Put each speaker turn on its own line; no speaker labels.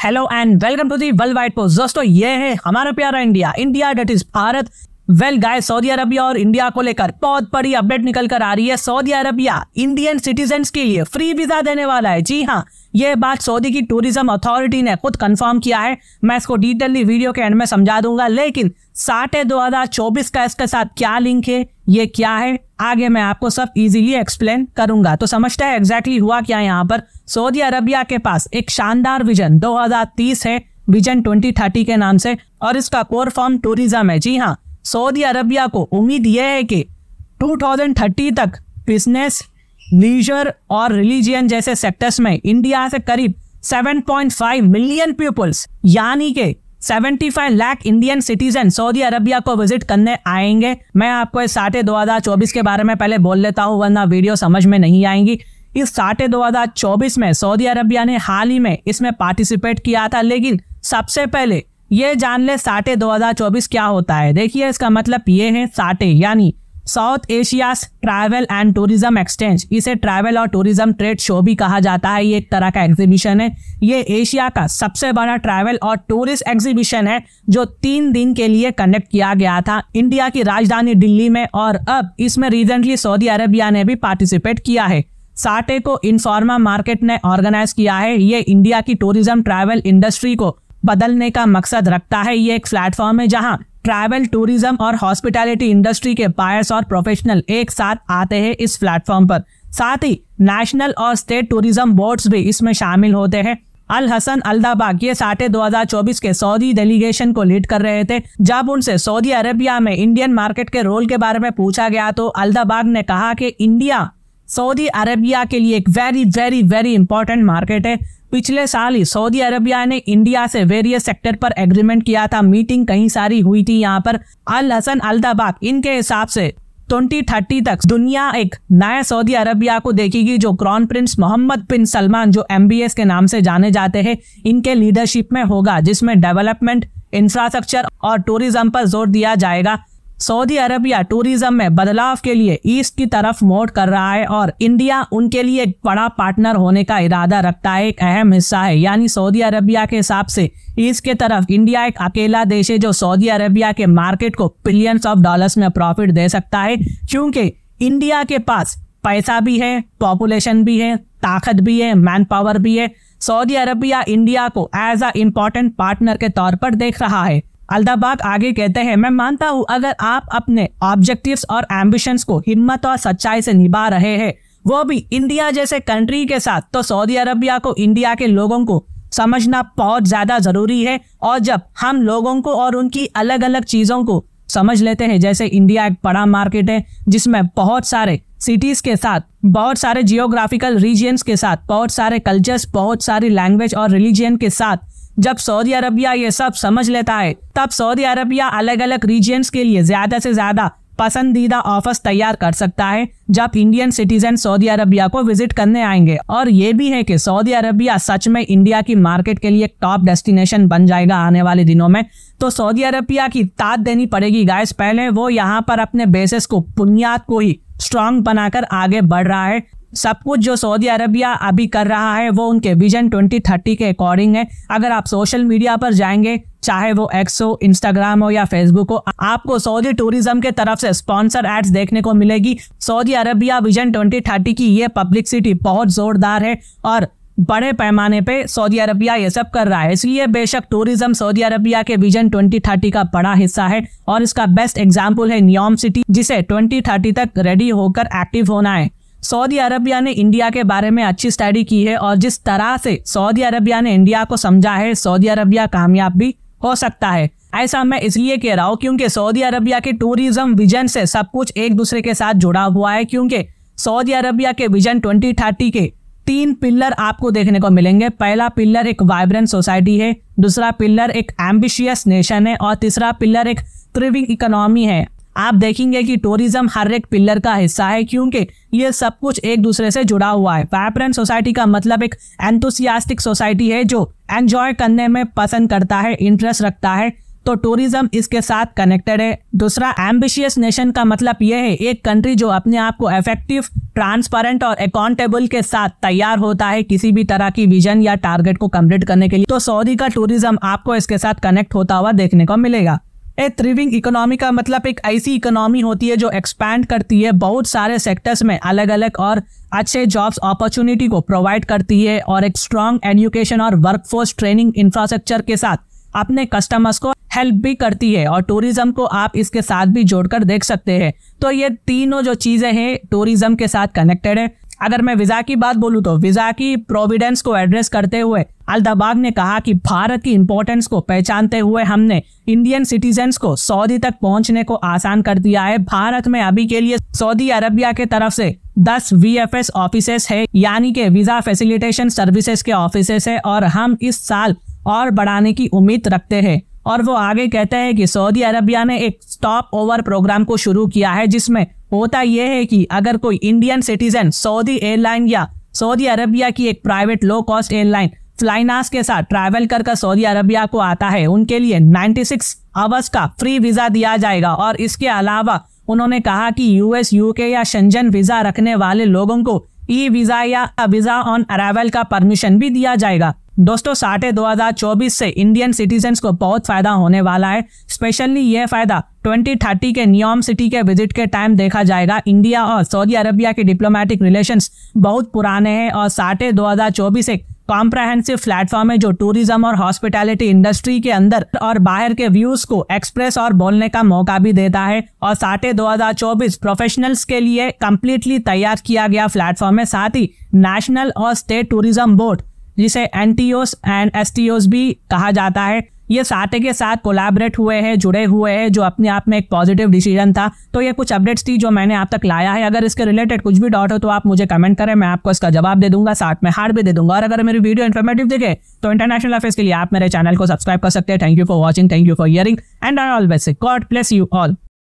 hello and welcome to the world wide post दोस्तों ये है हमारा प्यारा India India that is Bharat वेल गाय सऊदी अरबिया और इंडिया को लेकर बहुत बड़ी अपडेट निकल कर आ रही है सऊदी अरबिया इंडियन सिटीजन के लिए फ्री वीजा देने वाला है जी हाँ ये बात सऊदी की टूरिज्म अथॉरिटी ने खुद कंफर्म किया है मैं इसको डिटेलली वीडियो के एंड में समझा दूंगा लेकिन साठे दो हजार चौबीस का इसके साथ क्या लिंक है ये क्या है आगे मैं आपको सब इजीली एक्सप्लेन करूंगा तो समझता है एग्जैक्टली हुआ क्या यहाँ पर सऊदी अरबिया के पास एक शानदार विजन 2030 है विजन 2030 के नाम से और इसका कोर फॉर्म टूरिज्म है जी हाँ सऊदी अरबिया को उम्मीद यह है कि 2030 तक बिजनेस लीजर और रिलीजियन जैसे सेक्टर्स में इंडिया से करीब 7.5 मिलियन पीपल्स यानी के 75 lakh Indian citizen Saudi Arabia को विजिट करने आएंगे मैं आपको इस साठे दो हजार चौबीस के बारे में पहले बोल लेता हूँ वरना वीडियो समझ में नहीं आएंगी इस साठे दो हजार चौबीस में सऊदी अरबिया ने हाल ही में इसमें पार्टिसिपेट किया था लेकिन सबसे पहले ये जान ले साटे 2024 क्या होता है देखिए इसका मतलब ये है साटे यानी South Asia travel and tourism exchange इसे ट्रैवल और टूरिज्म ट्रेड शो भी कहा जाता है ये एक तरह का एग्जीबिशन है ये एशिया का सबसे बड़ा ट्रैवल और टूरिस्ट एग्जीबिशन है जो तीन दिन के लिए कंडक्ट किया गया था इंडिया की राजधानी दिल्ली में और अब इसमें रिसेंटली सऊदी अरबिया ने भी पार्टिसिपेट किया है साटे को इनफॉर्मा मार्केट ने ऑर्गेनाइज किया है ये इंडिया की टूरिज्म ट्रैवल इंडस्ट्री को बदलने का मकसद रखता है ये एक प्लेटफॉर्म है जहाँ ट्रैवल टूरिज्म और हॉस्पिटैलिटी इंडस्ट्री के बायर्स और प्रोफेशनल एक साथ आते हैं इस प्लेटफॉर्म पर साथ ही नेशनल और स्टेट टूरिज्म बोर्ड्स भी इसमें शामिल होते हैं अल हसन अलदाबाग ये साटे 2024 के सऊदी डेलीगेशन को लीड कर रहे थे जब उनसे सऊदी अरेबिया में इंडियन मार्केट के रोल के बारे में पूछा गया तो अलदाबाग ने कहा कि इंडिया सऊदी अरेबिया के लिए एक very very very important market है पिछले साल ही सऊदी अरबिया ने इंडिया से वेरियस सेक्टर पर एग्रीमेंट किया था मीटिंग कई सारी हुई थी यहाँ पर अल हसन अलदाबाग इनके हिसाब से 2030 तक दुनिया एक नया सऊदी अरबिया को देखेगी जो crown prince Mohammed bin Salman जो एम के नाम से जाने जाते हैं इनके लीडरशिप में होगा जिसमें डेवलपमेंट इंफ्रास्ट्रक्चर और टूरिज्म पर जोर दिया जाएगा सऊदी अरबिया टूरिज्म में बदलाव के लिए ईस्ट की तरफ मोड़ कर रहा है और इंडिया उनके लिए एक बड़ा पार्टनर होने का इरादा रखता है एक अहम हिस्सा है यानी सऊदी अरबिया के हिसाब से ईस्ट के तरफ इंडिया एक अकेला देश है जो सऊदी अरबिया के मार्केट को बिलियंस ऑफ डॉलर्स में प्रॉफिट दे सकता है क्योंकि इंडिया के पास पैसा भी है पॉपुलेशन भी है ताकत भी है मैन पावर भी है सऊदी अरबिया इंडिया को एज अ इम्पॉर्टेंट पार्टनर के तौर पर देख रहा है अल्दाबाग आगे कहते हैं मैं मानता हूं अगर आप अपने ऑब्जेक्टिव्स और एम्बिशंस को हिम्मत और सच्चाई से निभा रहे हैं वो भी इंडिया जैसे कंट्री के साथ तो सऊदी अरबिया को इंडिया के लोगों को समझना बहुत ज्यादा जरूरी है और जब हम लोगों को और उनकी अलग अलग चीजों को समझ लेते हैं जैसे इंडिया एक बड़ा मार्केट है जिसमें बहुत सारे सिटीज के साथ बहुत सारे जियोग्राफिकल रीजियंस के साथ बहुत सारे कल्चर्स बहुत सारी लैंग्वेज और रिलीजियन के साथ जब सऊदी अरबिया ये सब समझ लेता है तब सऊदी अरबिया अलग अलग रीजन्स के लिए ज्यादा से ज्यादा पसंदीदा ऑफर्स तैयार कर सकता है जब इंडियन सिटीजन सऊदी अरबिया को विजिट करने आएंगे और ये भी है कि सऊदी अरबिया सच में इंडिया की मार्केट के लिए एक टॉप डेस्टिनेशन बन जाएगा आने वाले दिनों में तो सऊदी अरबिया की ताद देनी पड़ेगी गाइस पहले वो यहाँ पर अपने बेसिस को बुनियाद को ही स्ट्रांग बनाकर आगे बढ़ रहा है सब कुछ जो सऊदी अरबिया अभी कर रहा है वो उनके विजन 2030 के अकॉर्डिंग है अगर आप सोशल मीडिया पर जाएंगे चाहे वो एक्स हो इंस्टाग्राम हो या फेसबुक हो आपको सऊदी टूरिज्म के तरफ से स्पॉन्सर एड्स देखने को मिलेगी सऊदी अरबिया विजन 2030 की ये सिटी बहुत जोरदार है और बड़े पैमाने पे सऊदी अरबिया ये सब कर रहा है इसलिए बेशक टूरिज्म सऊदी अरबिया के विजन 2030 का बड़ा हिस्सा है और इसका बेस्ट एग्जाम्पल है न्योम सिटी जिसे 2030 तक रेडी होकर एक्टिव होना है सऊदी अरबिया ने इंडिया के बारे में अच्छी स्टडी की है और जिस तरह से सऊदी अरबिया ने इंडिया को समझा है सऊदी अरबिया कामयाब भी हो सकता है ऐसा मैं इसलिए कह रहा हूँ क्योंकि सऊदी अरबिया के टूरिज्म विजन से सब कुछ एक दूसरे के साथ जुड़ा हुआ है क्योंकि सऊदी अरबिया के विजन 2030 के तीन पिल्लर आपको देखने को मिलेंगे पहला पिल्लर एक वाइब्रेंट सोसाइटी है दूसरा पिल्लर एक एम्बिशियस नेशन है और तीसरा पिल्लर एक थ्रिविंग इकोनॉमी है आप देखेंगे कि टूरिज्म हर एक पिलर का हिस्सा है क्योंकि ये सब कुछ एक दूसरे से जुड़ा हुआ है वाइब्रेंट सोसाइटी का मतलब एक एंथुसियास्टिक सोसाइटी है जो एंजॉय करने में पसंद करता है इंटरेस्ट रखता है तो टूरिज्म इसके साथ कनेक्टेड है दूसरा एम्बिशियस नेशन का मतलब यह है एक कंट्री जो अपने आप को इफेक्टिव ट्रांसपेरेंट और अकाउंटेबल के साथ तैयार होता है किसी भी तरह की विजन या टारगेट को कंप्लीट करने के लिए तो सऊदी का टूरिज्म आपको इसके साथ कनेक्ट होता हुआ देखने को मिलेगा ए थ्रिविंग इकोनॉमी का मतलब एक ऐसी इकोनॉमी होती है जो एक्सपैंड करती है बहुत सारे सेक्टर्स में अलग अलग और अच्छे जॉब्स अपॉर्चुनिटी को प्रोवाइड करती है और एक स्ट्रांग एजुकेशन और वर्कफोर्स ट्रेनिंग इंफ्रास्ट्रक्चर के साथ अपने कस्टमर्स को हेल्प भी करती है और टूरिज्म को आप इसके साथ भी जोड़कर देख सकते हैं तो ये तीनों जो चीज़ें हैं टूरिज्म के साथ कनेक्टेड है अगर मैं वीजा की बात बोलूँ तो वीजा की प्रोविडेंस को एड्रेस करते हुए अलदबाग ने कहा कि भारत की इंपॉर्टेंस को पहचानते हुए हमने इंडियन सिटीजन को सऊदी तक पहुंचने को आसान कर दिया है भारत में अभी के लिए सऊदी अरबिया के तरफ से 10 वी एफ एस ऑफिस है यानी के वीजा फैसिलिटेशन सर्विसेज के ऑफिस है और हम इस साल और बढ़ाने की उम्मीद रखते हैं और वो आगे कहते हैं कि सऊदी अरबिया ने एक स्टॉप ओवर प्रोग्राम को शुरू किया है जिसमें होता यह है कि अगर कोई इंडियन सिटीजन सऊदी एयरलाइन या सऊदी अरबिया की एक private low cost airline flynas के साथ ट्रैवल कर कर सऊदी अरबिया को आता है उनके लिए 96 आवर्स का फ्री वीज़ा दिया जाएगा और इसके अलावा उन्होंने कहा कि यूएस यूके या शंजन वीज़ा रखने वाले लोगों को ई वीज़ा या वीज़ा ऑन अराइवल का परमिशन भी दिया जाएगा दोस्तों साठे 2024 से इंडियन सिटीजन्स को बहुत फायदा होने वाला है स्पेशली यह फायदा 2030 के नियॉम सिटी के विजिट के टाइम देखा जाएगा इंडिया और सऊदी अरबिया के डिप्लोमेटिक रिलेशंस बहुत पुराने हैं और साठे 2024 एक कॉम्प्रहेंसिव प्लेटफॉर्म है जो टूरिज्म और हॉस्पिटैलिटी इंडस्ट्री के अंदर और बाहर के व्यूज को एक्सप्रेस और बोलने का मौका भी देता है और साठे 2024 प्रोफेशनल्स के लिए कम्प्लीटली तैयार किया गया प्लेटफॉर्म है साथ ही नेशनल और स्टेट टूरिज्म बोर्ड जिसे एंटीओस एंड एस्टीओस भी कहा जाता है ये साथ के साथ कोलैबोरेट हुए हैं जुड़े हुए हैं जो अपने आप में एक पॉजिटिव डिसीजन था तो ये कुछ अपडेट्स थी जो मैंने आप तक लाया है अगर इसके रिलेटेड कुछ भी डाउट हो तो आप मुझे कमेंट करें मैं आपको इसका जवाब दे दूंगा साथ में हार्ड भी दे दूंगा और अगर मेरी वीडियो इन्फॉर्मेटिव देखे तो इंटरनेशनल अफेयर्स के लिए आप मेरे चैनल को सब्सक्राइब कर सकते हैं thank you for watching thank you for hearing and I always God bless you all